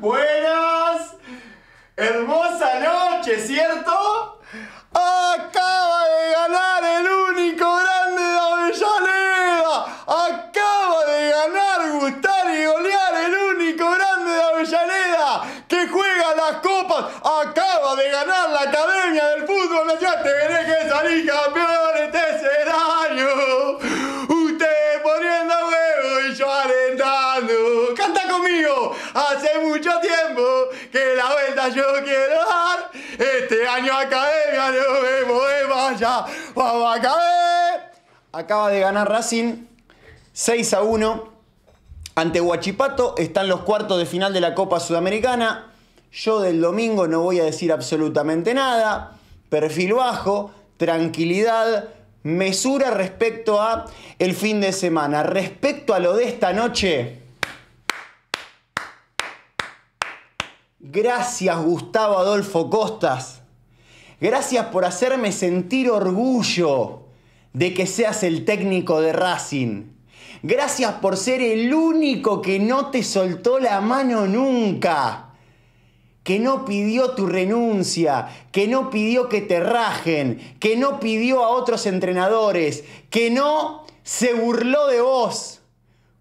Buenas. Hermosa noche, ¿cierto? Acaba de ganar el único grande de Avellaneda. Acaba de ganar, gustar y golear el único grande de Avellaneda que juega las copas. Acaba de ganar la Academia del Fútbol Nacional. veré que salir campeón. Hace mucho tiempo que la vuelta yo quiero dar. Este año academia no me podemos ya. Vamos a acabar Acaba de ganar Racing 6 a 1. Ante Huachipato están los cuartos de final de la Copa Sudamericana. Yo del domingo no voy a decir absolutamente nada. Perfil bajo, tranquilidad, mesura respecto a el fin de semana. Respecto a lo de esta noche, Gracias Gustavo Adolfo Costas. Gracias por hacerme sentir orgullo de que seas el técnico de Racing. Gracias por ser el único que no te soltó la mano nunca. Que no pidió tu renuncia, que no pidió que te rajen, que no pidió a otros entrenadores, que no se burló de vos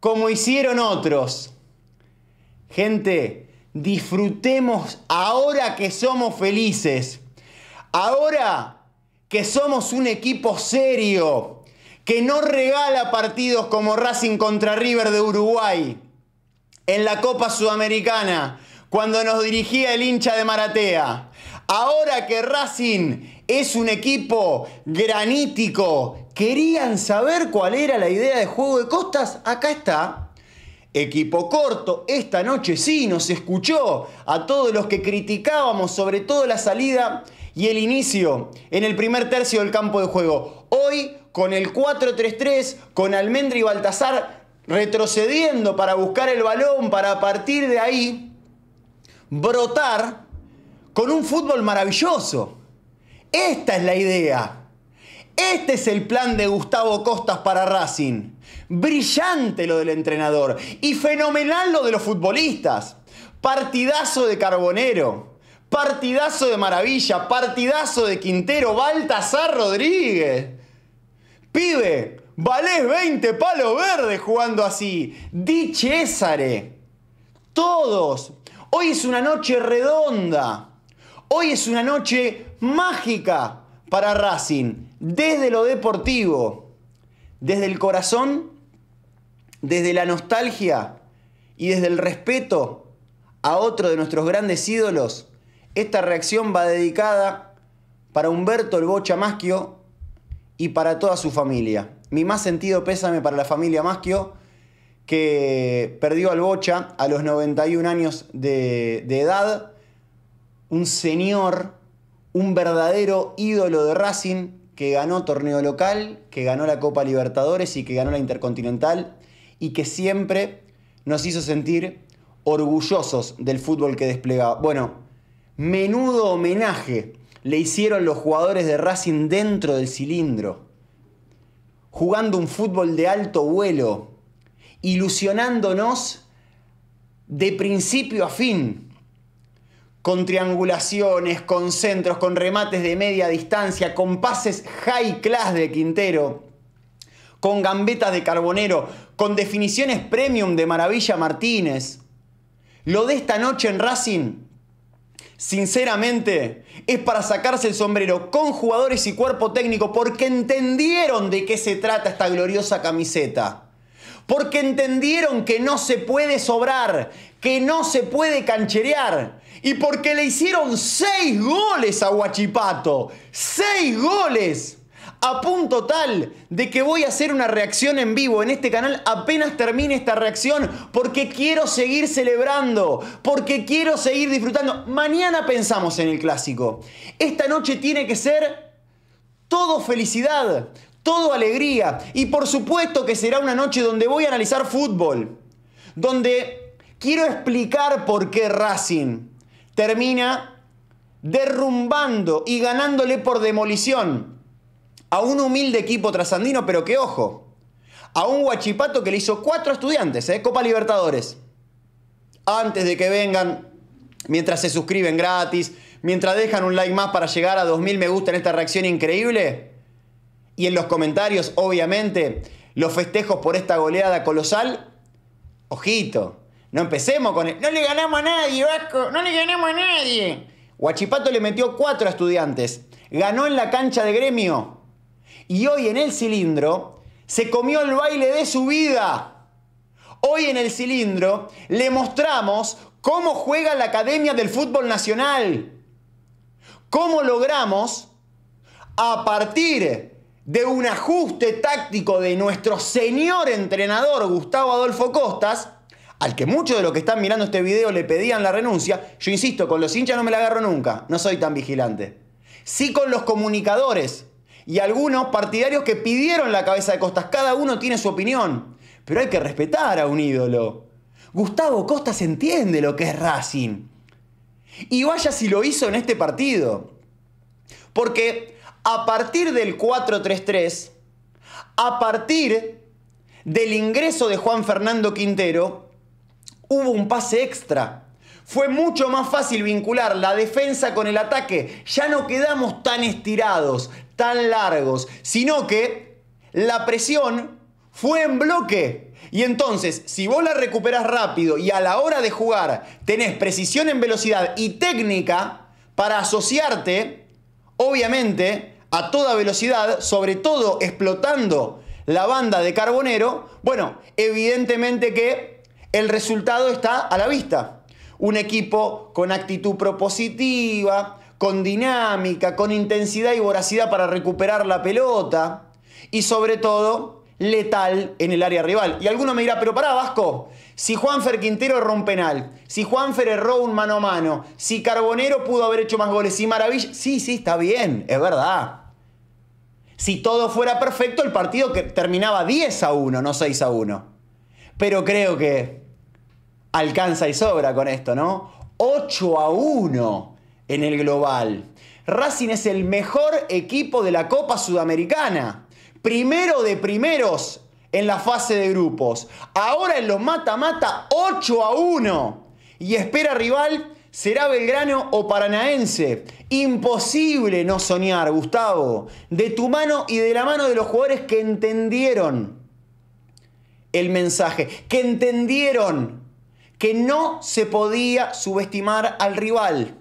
como hicieron otros. Gente, disfrutemos ahora que somos felices, ahora que somos un equipo serio, que no regala partidos como Racing contra River de Uruguay en la Copa Sudamericana, cuando nos dirigía el hincha de Maratea. Ahora que Racing es un equipo granítico, querían saber cuál era la idea de juego de costas, acá está. Equipo corto, esta noche sí nos escuchó a todos los que criticábamos sobre todo la salida y el inicio en el primer tercio del campo de juego. Hoy con el 4-3-3, con Almendra y Baltasar retrocediendo para buscar el balón, para a partir de ahí brotar con un fútbol maravilloso. Esta es la idea. Este es el plan de Gustavo Costas para Racing. Brillante lo del entrenador y fenomenal lo de los futbolistas. Partidazo de Carbonero, partidazo de Maravilla, partidazo de Quintero, Baltasar Rodríguez. Pibe, valés 20 palos verdes jugando así. Di Césare. Todos. Hoy es una noche redonda. Hoy es una noche mágica para Racing desde lo deportivo, desde el corazón, desde la nostalgia y desde el respeto a otro de nuestros grandes ídolos, esta reacción va dedicada para Humberto el Bocha Maschio y para toda su familia. Mi más sentido pésame para la familia Maschio, que perdió al Bocha a los 91 años de, de edad, un señor, un verdadero ídolo de Racing, que ganó torneo local, que ganó la Copa Libertadores y que ganó la Intercontinental y que siempre nos hizo sentir orgullosos del fútbol que desplegaba. Bueno, menudo homenaje le hicieron los jugadores de Racing dentro del cilindro, jugando un fútbol de alto vuelo, ilusionándonos de principio a fin con triangulaciones, con centros, con remates de media distancia, con pases high class de Quintero, con gambetas de Carbonero, con definiciones premium de Maravilla Martínez. Lo de esta noche en Racing, sinceramente, es para sacarse el sombrero con jugadores y cuerpo técnico porque entendieron de qué se trata esta gloriosa camiseta. Porque entendieron que no se puede sobrar, que no se puede cancherear, y porque le hicieron seis goles a Huachipato. ¡Seis goles! A punto tal de que voy a hacer una reacción en vivo en este canal apenas termine esta reacción porque quiero seguir celebrando, porque quiero seguir disfrutando. Mañana pensamos en el clásico. Esta noche tiene que ser todo felicidad, todo alegría y por supuesto que será una noche donde voy a analizar fútbol, donde quiero explicar por qué Racing termina derrumbando y ganándole por demolición a un humilde equipo trasandino, pero que ojo, a un huachipato que le hizo cuatro estudiantes, ¿eh? Copa Libertadores. Antes de que vengan, mientras se suscriben gratis, mientras dejan un like más para llegar a 2.000 me gusta en esta reacción increíble. Y en los comentarios, obviamente, los festejos por esta goleada colosal. Ojito, no empecemos con él No le ganamos a nadie, Vasco. No le ganamos a nadie. Guachipato le metió cuatro estudiantes. Ganó en la cancha de gremio. Y hoy en el cilindro se comió el baile de su vida. Hoy en el cilindro le mostramos cómo juega la Academia del Fútbol Nacional. Cómo logramos, a partir de un ajuste táctico de nuestro señor entrenador Gustavo Adolfo Costas, al que muchos de los que están mirando este video le pedían la renuncia, yo insisto, con los hinchas no me la agarro nunca, no soy tan vigilante. Sí con los comunicadores y algunos partidarios que pidieron la cabeza de Costas, cada uno tiene su opinión, pero hay que respetar a un ídolo. Gustavo Costas entiende lo que es Racing. Y vaya si lo hizo en este partido. Porque a partir del 4-3-3, a partir del ingreso de Juan Fernando Quintero, hubo un pase extra. Fue mucho más fácil vincular la defensa con el ataque. Ya no quedamos tan estirados, tan largos, sino que la presión fue en bloque. Y entonces, si vos la recuperás rápido y a la hora de jugar tenés precisión en velocidad y técnica para asociarte, obviamente, a toda velocidad, sobre todo explotando la banda de Carbonero, bueno, evidentemente que el resultado está a la vista. Un equipo con actitud propositiva, con dinámica, con intensidad y voracidad para recuperar la pelota y sobre todo letal en el área rival. Y alguno me dirá, pero pará Vasco, si Juanfer Quintero erró un penal, si Juanfer erró un mano a mano, si Carbonero pudo haber hecho más goles, y Maravilla, sí, sí, está bien, es verdad. Si todo fuera perfecto, el partido terminaba 10 a 1, no 6 a 1. Pero creo que alcanza y sobra con esto, ¿no? 8 a 1 en el global. Racing es el mejor equipo de la Copa Sudamericana. Primero de primeros en la fase de grupos. Ahora en los mata-mata 8 a 1. Y espera rival, será Belgrano o Paranaense. Imposible no soñar, Gustavo. De tu mano y de la mano de los jugadores que entendieron el mensaje, que entendieron que no se podía subestimar al rival,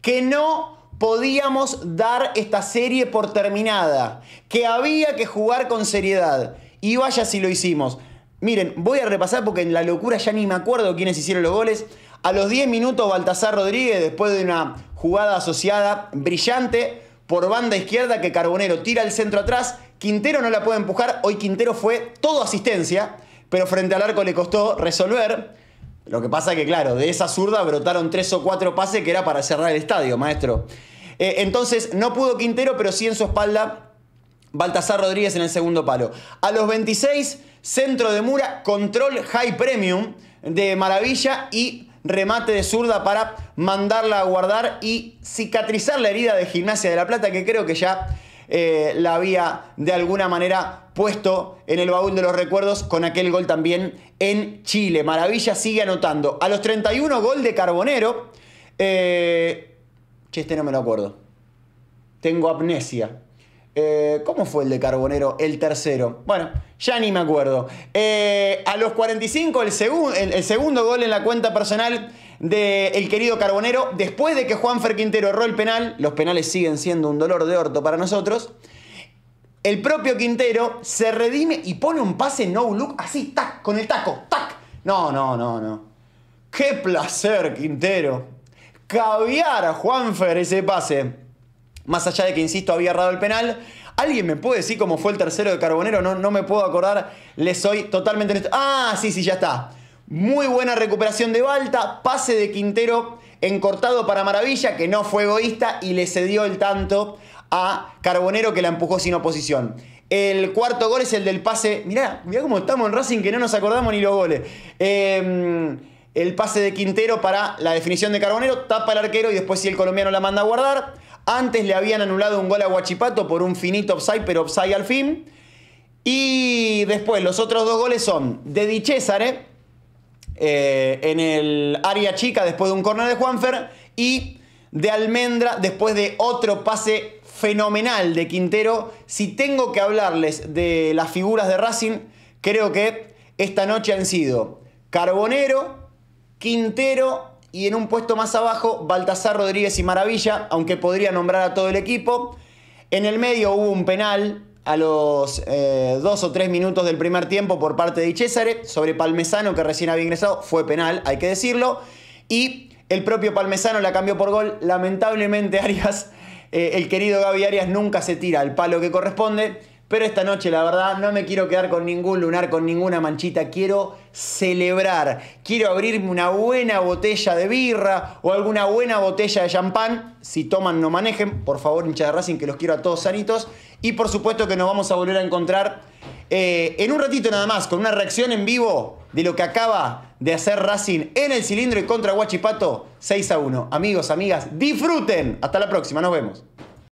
que no podíamos dar esta serie por terminada, que había que jugar con seriedad. Y vaya si lo hicimos. Miren, voy a repasar porque en la locura ya ni me acuerdo quiénes hicieron los goles. A los 10 minutos Baltasar Rodríguez, después de una jugada asociada brillante por banda izquierda que Carbonero tira el centro atrás, Quintero no la puede empujar, hoy Quintero fue todo asistencia, pero frente al arco le costó resolver. Lo que pasa que, claro, de esa zurda brotaron tres o cuatro pases que era para cerrar el estadio, maestro. Eh, entonces, no pudo Quintero, pero sí en su espalda Baltasar Rodríguez en el segundo palo. A los 26, centro de Mura, control high premium de maravilla y remate de zurda para mandarla a guardar y cicatrizar la herida de Gimnasia de la Plata, que creo que ya eh, la había de alguna manera puesto en el baúl de los recuerdos con aquel gol también en Chile. Maravilla sigue anotando. A los 31 gol de Carbonero. Eh, este no me lo acuerdo. Tengo amnesia. Eh, ¿Cómo fue el de Carbonero? El tercero. Bueno, ya ni me acuerdo. Eh, a los 45, el, segundo gol en la cuenta personal del el querido Carbonero. Después de que Juanfer Quintero erró el penal, los penales siguen siendo un dolor de orto para nosotros. El propio Quintero se redime y pone un pase no look así, tac, con el taco, tac. No, no, no, no. Qué placer, Quintero. Caviar a Juanfer ese pase. Más allá de que, insisto, había errado el penal. ¿Alguien me puede decir cómo fue el tercero de Carbonero? No, no me puedo acordar. Les soy totalmente Ah, sí, sí, ya está. Muy buena recuperación de Balta, pase de Quintero encortado para Maravilla, que no fue egoísta y le cedió el tanto a Carbonero que la empujó sin oposición. El cuarto gol es el del pase. Mirá, mirá cómo estamos en Racing que no nos acordamos ni los goles. Em, el pase de Quintero para la definición de Carbonero, tapa el arquero y después si el colombiano la manda a guardar. Antes le habían anulado un gol a Guachipato por un finito offside, pero offside al fin. Y después los otros dos goles son de Di César, ¿eh? Eh, en el área chica después de un corner de Juanfer y de Almendra después de otro pase fenomenal de Quintero. Si tengo que hablarles de las figuras de Racing, creo que esta noche han sido Carbonero, Quintero y en un puesto más abajo Baltasar Rodríguez y Maravilla, aunque podría nombrar a todo el equipo. En el medio hubo un penal a los eh, dos o tres minutos del primer tiempo por parte de Cesare sobre Palmesano, que recién había ingresado. Fue penal, hay que decirlo. Y el propio Palmesano la cambió por gol. Lamentablemente, Arias, eh, el querido Gaby Arias, nunca se tira al palo que corresponde. Pero esta noche, la verdad, no me quiero quedar con ningún lunar, con ninguna manchita. Quiero celebrar. Quiero abrirme una buena botella de birra o alguna buena botella de champán. Si toman, no manejen. Por favor, hincha de Racing, que los quiero a todos sanitos. Y por supuesto que nos vamos a volver a encontrar eh, en un ratito nada más con una reacción en vivo de lo que acaba de hacer Racing en el cilindro y contra Guachipato 6 a 1. Amigos, amigas, disfruten. Hasta la próxima, nos vemos.